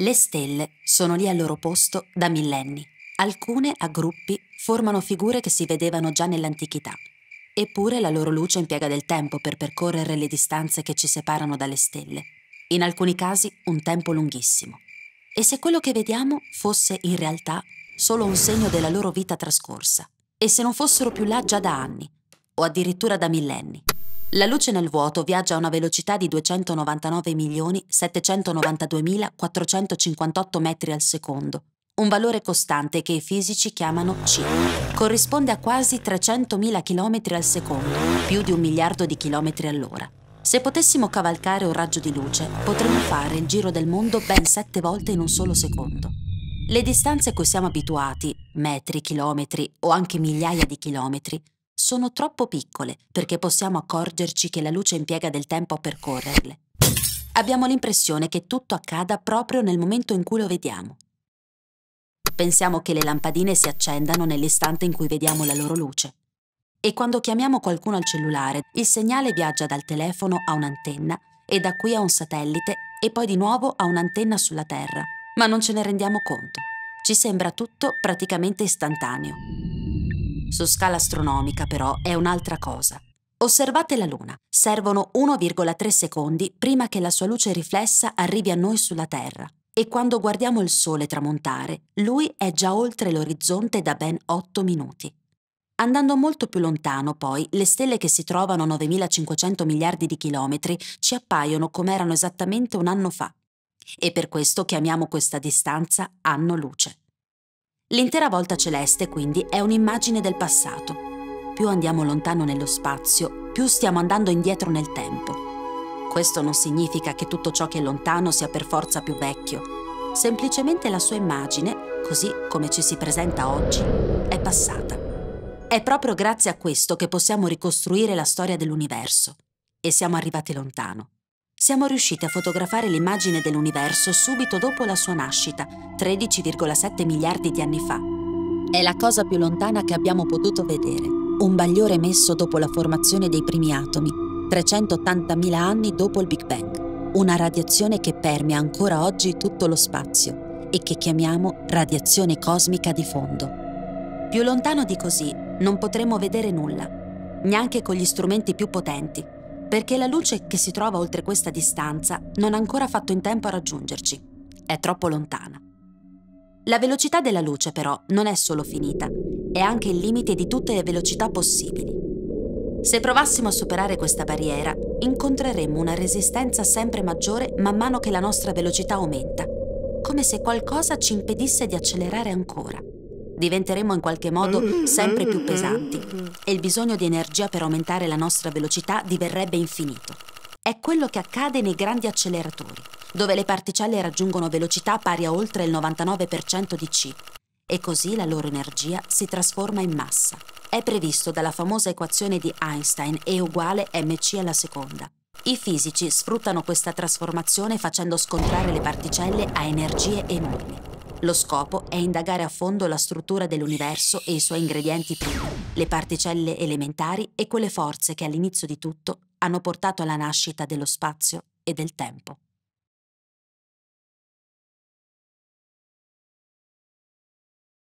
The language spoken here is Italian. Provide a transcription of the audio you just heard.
Le stelle sono lì al loro posto da millenni. Alcune, a gruppi, formano figure che si vedevano già nell'antichità. Eppure la loro luce impiega del tempo per percorrere le distanze che ci separano dalle stelle. In alcuni casi un tempo lunghissimo. E se quello che vediamo fosse in realtà solo un segno della loro vita trascorsa? E se non fossero più là già da anni, o addirittura da millenni? La luce nel vuoto viaggia a una velocità di 299.792.458 metri al secondo, un valore costante che i fisici chiamano C. Corrisponde a quasi 300.000 km al secondo, più di un miliardo di chilometri all'ora. Se potessimo cavalcare un raggio di luce, potremmo fare il giro del mondo ben sette volte in un solo secondo. Le distanze a cui siamo abituati, metri, chilometri o anche migliaia di chilometri, sono troppo piccole perché possiamo accorgerci che la luce impiega del tempo a percorrerle. Abbiamo l'impressione che tutto accada proprio nel momento in cui lo vediamo. Pensiamo che le lampadine si accendano nell'istante in cui vediamo la loro luce. E quando chiamiamo qualcuno al cellulare, il segnale viaggia dal telefono a un'antenna e da qui a un satellite e poi di nuovo a un'antenna sulla Terra. Ma non ce ne rendiamo conto. Ci sembra tutto praticamente istantaneo. Su scala astronomica però è un'altra cosa. Osservate la Luna, servono 1,3 secondi prima che la sua luce riflessa arrivi a noi sulla Terra e quando guardiamo il Sole tramontare, lui è già oltre l'orizzonte da ben 8 minuti. Andando molto più lontano, poi, le stelle che si trovano a 9.500 miliardi di chilometri ci appaiono come erano esattamente un anno fa. E per questo chiamiamo questa distanza anno luce. L'intera volta celeste, quindi, è un'immagine del passato. Più andiamo lontano nello spazio, più stiamo andando indietro nel tempo. Questo non significa che tutto ciò che è lontano sia per forza più vecchio. Semplicemente la sua immagine, così come ci si presenta oggi, è passata. È proprio grazie a questo che possiamo ricostruire la storia dell'universo. E siamo arrivati lontano siamo riusciti a fotografare l'immagine dell'universo subito dopo la sua nascita, 13,7 miliardi di anni fa. È la cosa più lontana che abbiamo potuto vedere, un bagliore emesso dopo la formazione dei primi atomi, 380.000 anni dopo il Big Bang, una radiazione che permea ancora oggi tutto lo spazio e che chiamiamo radiazione cosmica di fondo. Più lontano di così non potremo vedere nulla, neanche con gli strumenti più potenti perché la luce che si trova oltre questa distanza non ha ancora fatto in tempo a raggiungerci. È troppo lontana. La velocità della luce però non è solo finita, è anche il limite di tutte le velocità possibili. Se provassimo a superare questa barriera, incontreremmo una resistenza sempre maggiore man mano che la nostra velocità aumenta, come se qualcosa ci impedisse di accelerare ancora diventeremo in qualche modo sempre più pesanti e il bisogno di energia per aumentare la nostra velocità diverrebbe infinito. È quello che accade nei grandi acceleratori, dove le particelle raggiungono velocità pari a oltre il 99% di c e così la loro energia si trasforma in massa. È previsto dalla famosa equazione di Einstein E uguale mc alla seconda. I fisici sfruttano questa trasformazione facendo scontrare le particelle a energie enormi. Lo scopo è indagare a fondo la struttura dell'universo e i suoi ingredienti primi, le particelle elementari e quelle forze che all'inizio di tutto hanno portato alla nascita dello spazio e del tempo.